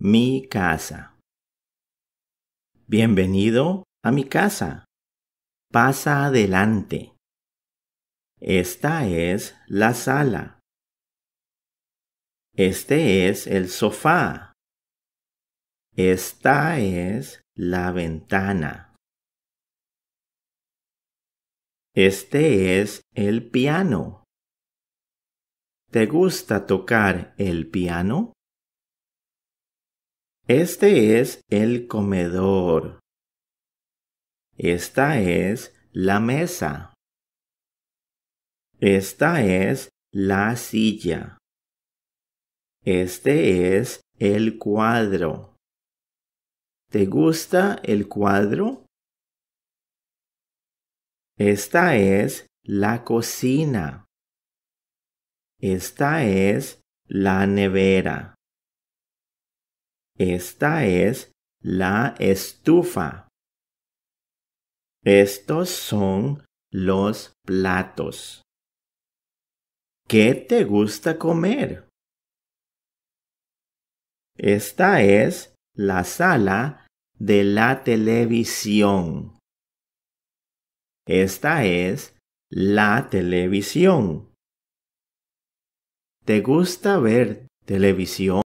mi casa. Bienvenido a mi casa. Pasa adelante. Esta es la sala. Este es el sofá. Esta es la ventana. Este es el piano. ¿Te gusta tocar el piano? Este es el comedor. Esta es la mesa. Esta es la silla. Este es el cuadro. ¿Te gusta el cuadro? Esta es la cocina. Esta es la nevera. Esta es la estufa. Estos son los platos. ¿Qué te gusta comer? Esta es la sala de la televisión. Esta es la televisión. ¿Te gusta ver televisión?